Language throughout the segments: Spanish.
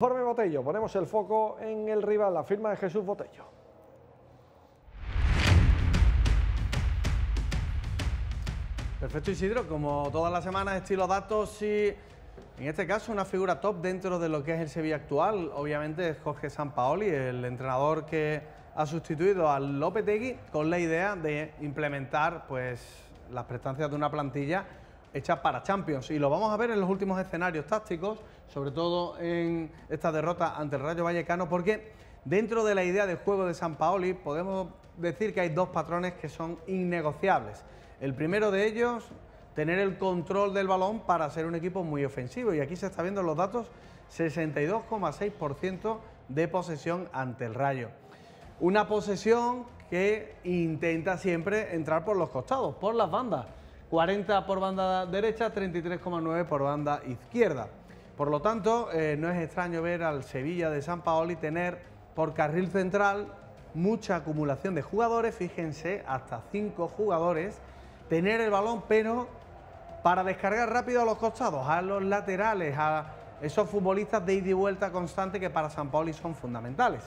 Informe Botello, ponemos el foco en el rival, la firma de Jesús Botello. Perfecto Isidro, como todas las semanas, estilo datos y en este caso una figura top dentro de lo que es el Sevilla actual, obviamente es Jorge Sampaoli, el entrenador que ha sustituido a Lopetegui con la idea de implementar pues, las prestancias de una plantilla hecha para Champions y lo vamos a ver en los últimos escenarios tácticos, sobre todo en esta derrota ante el Rayo Vallecano, porque dentro de la idea del juego de San Paoli podemos decir que hay dos patrones que son innegociables. El primero de ellos, tener el control del balón para ser un equipo muy ofensivo y aquí se está viendo los datos, 62,6% de posesión ante el Rayo. Una posesión que intenta siempre entrar por los costados, por las bandas 40 por banda derecha, 33,9 por banda izquierda. Por lo tanto, eh, no es extraño ver al Sevilla de San Paoli tener por carril central mucha acumulación de jugadores, fíjense, hasta 5 jugadores, tener el balón, pero para descargar rápido a los costados, a los laterales, a esos futbolistas de ida y vuelta constante que para San Paoli son fundamentales.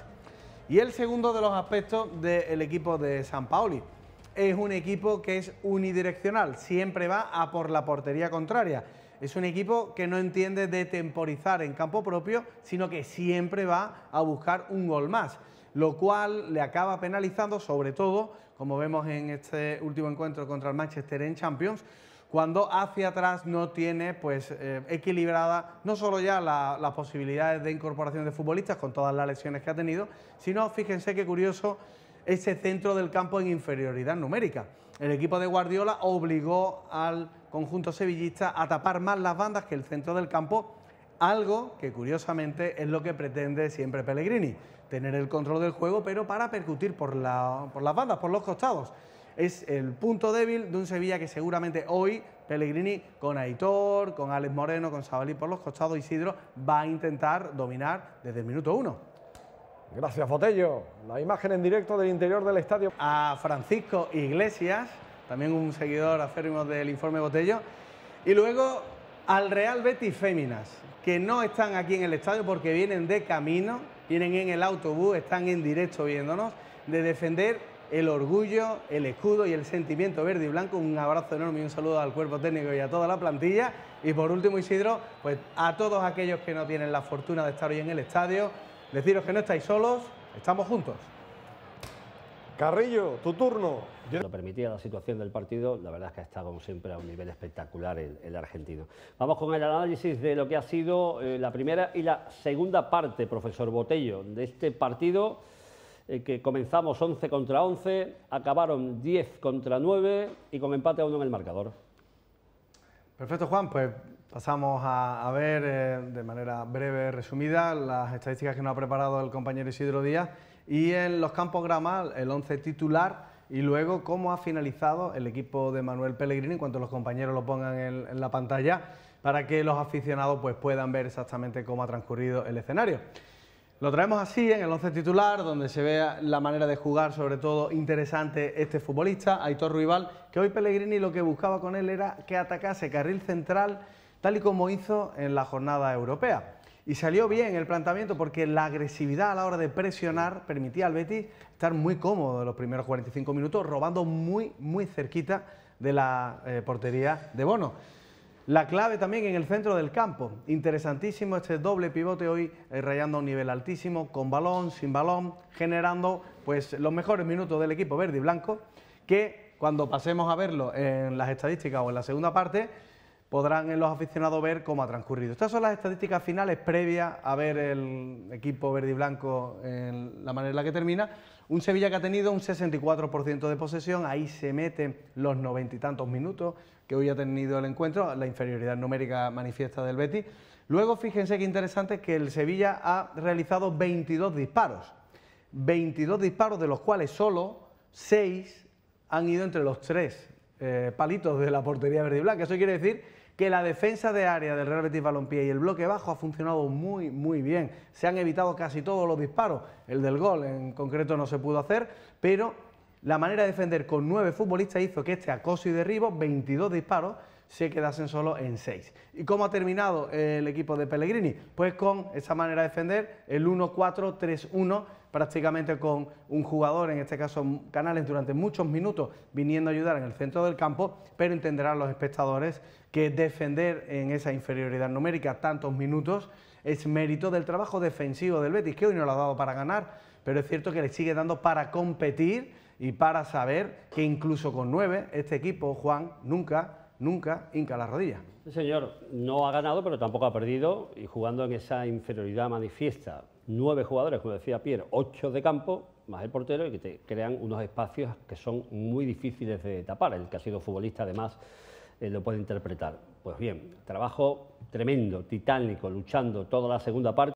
Y el segundo de los aspectos del equipo de San Paoli, es un equipo que es unidireccional, siempre va a por la portería contraria. Es un equipo que no entiende de temporizar en campo propio, sino que siempre va a buscar un gol más, lo cual le acaba penalizando, sobre todo, como vemos en este último encuentro contra el Manchester en Champions, cuando hacia atrás no tiene pues eh, equilibrada no solo ya las posibilidades de incorporación de futbolistas con todas las lesiones que ha tenido, sino fíjense qué curioso ese centro del campo en inferioridad numérica. El equipo de Guardiola obligó al conjunto sevillista a tapar más las bandas que el centro del campo, algo que curiosamente es lo que pretende siempre Pellegrini, tener el control del juego pero para percutir por, las bandas, por los costados. Es el punto débil de un Sevilla que seguramente hoy Pellegrini con Aitor, con Alex Moreno, con Sabalí por los costados, Isidro, va a intentar dominar desde el minuto uno. Gracias, Botello. La imagen en directo del interior del estadio. A Francisco Iglesias, también un seguidor acérrimo del informe Botello. Y luego al Real Betis Féminas, que no están aquí en el estadio porque vienen de camino, vienen en el autobús, están en directo viéndonos, de defender el orgullo, el escudo y el sentimiento verde y blanco. Un abrazo enorme y un saludo al cuerpo técnico y a toda la plantilla. Y por último, Isidro, pues a todos aquellos que no tienen la fortuna de estar hoy en el estadio, Deciros que no estáis solos, estamos juntos. Carrillo, tu turno. Lo permitía la situación del partido, la verdad es que ha estado como siempre a un nivel espectacular el, argentino. Vamos con el análisis de lo que ha sido eh, la primera y la segunda parte, profesor Botello, de este partido eh, que comenzamos 11 contra 11, acabaron 10 contra 9 y con empate a uno en el marcador. Perfecto, Juan, pues Pasamos a, ver eh, de manera breve, resumida, las estadísticas que nos ha preparado el compañero Isidro Díaz y en los campos gramal, el 11 titular y luego cómo ha finalizado el equipo de Manuel Pellegrini, en cuanto los compañeros lo pongan en, la pantalla, para que los aficionados pues, puedan ver exactamente cómo ha transcurrido el escenario. Lo traemos así en el 11 titular, donde se vea la manera de jugar, sobre todo interesante este futbolista, Aitor Ruibal, que hoy Pellegrini lo que buscaba con él era que atacase carril central tal y como hizo en la jornada europea. Y salió bien el planteamiento porque la agresividad a la hora de presionar permitía al Betis estar muy cómodo en los primeros 45 minutos, robando muy, muy cerquita de la eh, portería de Bono. La clave también en el centro del campo. Interesantísimo este doble pivote hoy eh, rayando a un nivel altísimo, con balón, sin balón, generando pues los mejores minutos del equipo verde y blanco, que cuando pasemos a verlo en las estadísticas o en la segunda parte, podrán los aficionados ver cómo ha transcurrido. Estas son las estadísticas finales previas a ver el equipo verde y blanco en la manera en la que termina. Un Sevilla que ha tenido un 64% de posesión, ahí se meten los noventa y tantos minutos que hoy ha tenido el encuentro, la inferioridad numérica manifiesta del Betis. Luego fíjense qué interesante que el Sevilla ha realizado 22 disparos, 22 disparos de los cuales solo 6 han ido entre los tres eh, palitos de la portería verde y blanca. Eso quiere decir que la defensa de área del Real Betis Balompié y el bloque bajo ha funcionado muy, muy bien. Se han evitado casi todos los disparos. El del gol en concreto no se pudo hacer, pero la manera de defender con nueve futbolistas hizo que este acoso y derribo, 22 disparos, se quedasen solo en 6. ¿Y cómo ha terminado el equipo de Pellegrini? Pues con esa manera de defender, el 1-4-3-1, prácticamente con un jugador, en este caso Canales, durante muchos minutos viniendo a ayudar en el centro del campo, pero entenderán los espectadores que defender en esa inferioridad numérica tantos minutos es mérito del trabajo defensivo del Betis, que hoy no lo ha dado para ganar, pero es cierto que le sigue dando para competir y para saber que incluso con 9 este equipo, Juan, nunca nunca hinca la rodilla. señor, no ha ganado, pero tampoco ha perdido, y jugando en esa inferioridad manifiesta, nueve jugadores, como decía Pierre, ocho de campo, más el portero, y que te crean unos espacios que son muy difíciles de tapar. El que ha sido futbolista, además, eh, lo puede interpretar. Pues bien, trabajo tremendo, titánico, luchando toda la segunda parte.